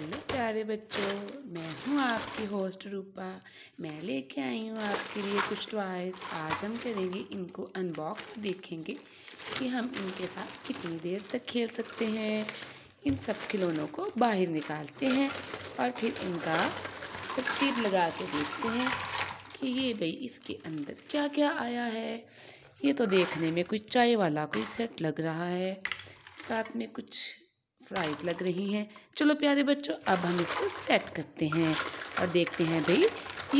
hello प्यारे बच्चों मैं हूँ आपकी होस्ट रूपा मैं लेके आई हूँ आपके लिए कुछ टॉयज आज हम करेंगे इनको अनबॉक्स देखेंगे कि हम इनके साथ कितनी देर तक खेल सकते हैं इन सब खिलौनों को बाहर निकालते हैं और फिर इनका तरतीब लगा के देखते हैं कि ये भाई इसके अंदर क्या क्या आया है ये तो देखने में कोई चाय वाला कोई सेट लग रहा है साथ में कुछ फ्राइज लग रही हैं चलो प्यारे बच्चों अब हम इसको सेट करते हैं और देखते हैं भाई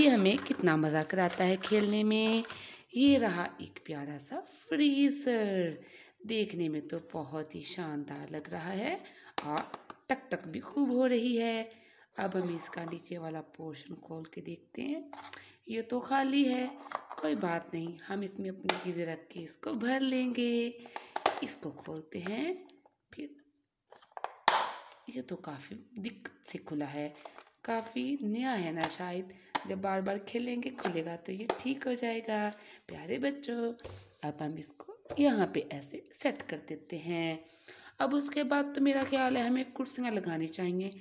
ये हमें कितना मज़ा कराता है खेलने में ये रहा एक प्यारा सा फ्रीज़र देखने में तो बहुत ही शानदार लग रहा है और टक टक भी खूब हो रही है अब हम इसका नीचे वाला पोर्शन खोल के देखते हैं ये तो खाली है कोई बात नहीं हम इसमें अपनी चीज़ें रख के इसको भर लेंगे इसको खोलते हैं फिर ये तो काफ़ी दिक्कत से खुला है काफ़ी नया है ना शायद जब बार बार खेलेंगे खुलेगा तो ये ठीक हो जाएगा प्यारे बच्चों अब हम इसको यहाँ पे ऐसे सेट कर देते हैं अब उसके बाद तो मेरा ख्याल है हमें कुर्सियाँ लगानी चाहिए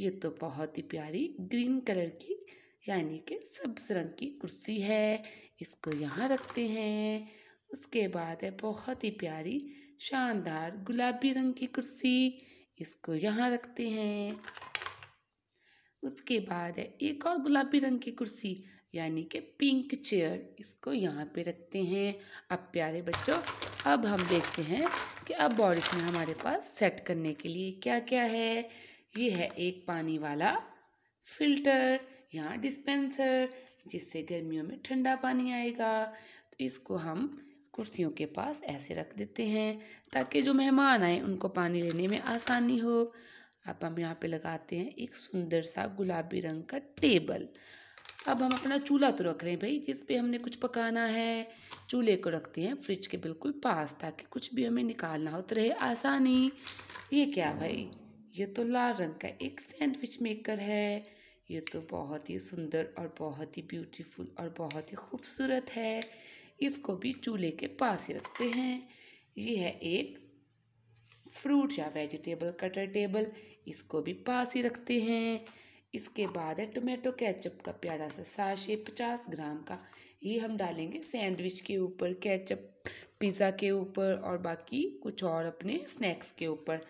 ये तो बहुत ही प्यारी ग्रीन कलर की यानी कि सब्ज रंग की कुर्सी है इसको यहाँ रखते हैं उसके बाद है बहुत ही प्यारी शानदार गुलाबी रंग की कुर्सी इसको यहाँ रखते हैं उसके बाद है एक और गुलाबी रंग की कुर्सी यानी कि पिंक चेयर इसको यहाँ पे रखते हैं अब प्यारे बच्चों अब हम देखते हैं कि अब बॉडी में हमारे पास सेट करने के लिए क्या क्या है ये है एक पानी वाला फिल्टर यहाँ डिस्पेंसर जिससे गर्मियों में ठंडा पानी आएगा तो इसको हम कुर्सियों के पास ऐसे रख देते हैं ताकि जो मेहमान आए उनको पानी लेने में आसानी हो अब हम यहाँ पे लगाते हैं एक सुंदर सा गुलाबी रंग का टेबल अब हम अपना चूल्हा तो रख रहे हैं भाई जिस पे हमने कुछ पकाना है चूल्हे को रखते हैं फ्रिज के बिल्कुल पास ताकि कुछ भी हमें निकालना हो तो रहे आसानी ये क्या भाई ये तो लाल रंग का एक सैंडविच मेकर है ये तो बहुत ही सुंदर और बहुत ही ब्यूटीफुल और बहुत ही खूबसूरत है इसको भी चूल्हे के पास ही रखते हैं यह है एक फ्रूट या वेजिटेबल कटर टेबल इसको भी पास ही रखते हैं इसके बाद है टोमेटो कैचअप का प्यारा सा साशे पचास ग्राम का ये हम डालेंगे सैंडविच के ऊपर कैचअप पिज़्ज़ा के ऊपर और बाकी कुछ और अपने स्नैक्स के ऊपर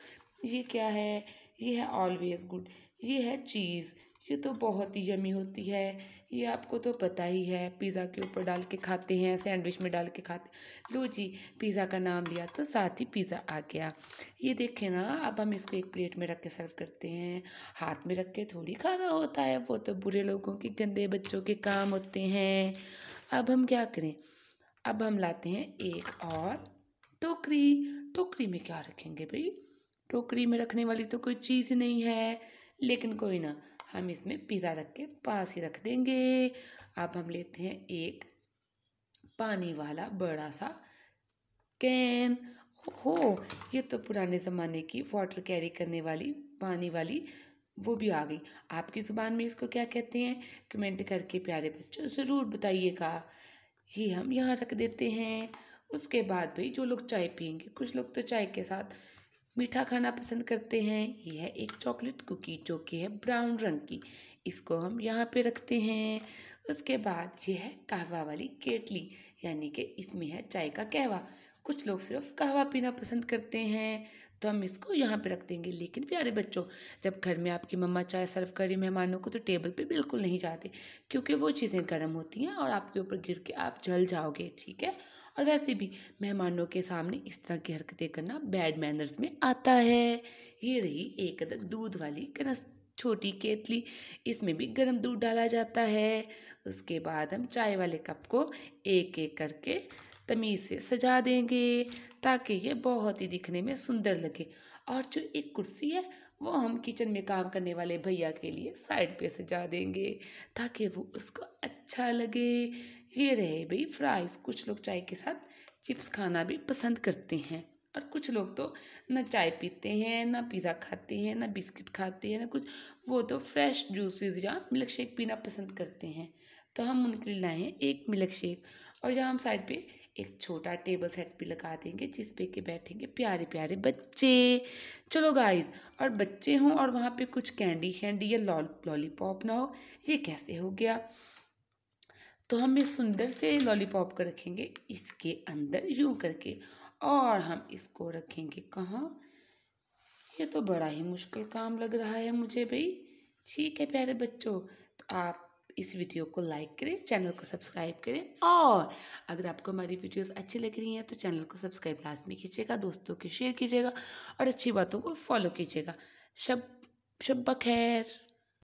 ये क्या है ये है ऑलवेज गुड ये है चीज़ ये तो बहुत ही यमी होती है ये आपको तो पता ही है पिज़्ज़ा के ऊपर डाल के खाते हैं सैंडविच में डाल के खाते लो जी पिज़्ज़ा का नाम लिया तो साथ ही पिज़्ज़ा आ गया ये देखें ना अब हम इसको एक प्लेट में रख के सर्व करते हैं हाथ में रख के थोड़ी खाना होता है वो तो बुरे लोगों के गंदे बच्चों के काम होते हैं अब हम क्या करें अब हम लाते हैं एक और टोकरी टोकरी में क्या रखेंगे भाई टोकरी में रखने वाली तो कोई चीज़ नहीं है लेकिन कोई ना हम इसमें पिज़्ज़ा रख के पास ही रख देंगे अब हम लेते हैं एक पानी वाला बड़ा सा कैन हो ये तो पुराने ज़माने की वाटर कैरी करने वाली पानी वाली वो भी आ गई आपकी ज़ुबान में इसको क्या कहते हैं कमेंट करके प्यारे बच्चों ज़रूर बताइएगा ये हम यहाँ रख देते हैं उसके बाद भाई जो लोग चाय पियेंगे कुछ लोग तो चाय के साथ मीठा खाना पसंद करते हैं यह है एक चॉकलेट कुकी जो कि है ब्राउन रंग की इसको हम यहाँ पे रखते हैं उसके बाद यह है कहवा वाली केटली यानी कि इसमें है चाय का कहवा कुछ लोग सिर्फ कहवा पीना पसंद करते हैं तो हम इसको यहाँ पे रख देंगे लेकिन प्यारे बच्चों जब घर में आपकी मम्मा चाय सर्व करी मेहमानों को तो टेबल पे बिल्कुल नहीं जाते क्योंकि वो चीज़ें गर्म होती हैं और आपके ऊपर गिर के आप जल जाओगे ठीक है और वैसे भी मेहमानों के सामने इस तरह की हरकतें करना बैड मैनर्स में आता है ये रही एक अदर दूध वाली कनस छोटी केतली इसमें भी गर्म दूध डाला जाता है उसके बाद हम चाय वाले कप को एक एक करके तमीज़ से सजा देंगे ताकि ये बहुत ही दिखने में सुंदर लगे और जो एक कुर्सी है वो हम किचन में काम करने वाले भैया के लिए साइड पे सजा देंगे ताकि वो उसको अच्छा लगे ये रहे भाई फ्राइज़ कुछ लोग चाय के साथ चिप्स खाना भी पसंद करते हैं और कुछ लोग तो ना चाय पीते हैं ना पिज़्ज़ा खाते हैं ना बिस्किट खाते हैं ना कुछ वो तो फ्रेश जूसेस या मिल्क शेक पीना पसंद करते हैं तो हम उनके लिए लाए हैं एक मिल्क शेक और यहाँ हम साइड पे एक छोटा टेबल सेट भी लगा देंगे जिस पे के बैठेंगे प्यारे प्यारे बच्चे चलो गाइस और बच्चे हों और वहाँ पे कुछ कैंडी शैंडी या लॉल लॉलीपॉप ना हो ये कैसे हो गया तो हम इस सुंदर से लॉलीपॉप कर रखेंगे इसके अंदर यूँ करके और हम इसको रखेंगे कहाँ ये तो बड़ा ही मुश्किल काम लग रहा है मुझे भाई ठीक है प्यारे बच्चों तो आप इस वीडियो को लाइक करें चैनल को सब्सक्राइब करें और अगर आपको हमारी वीडियोस अच्छी लग रही हैं तो चैनल को सब्सक्राइब लास्ट में कीजिएगा दोस्तों के शेयर कीजिएगा और अच्छी बातों को फॉलो कीजिएगा शब शब खैर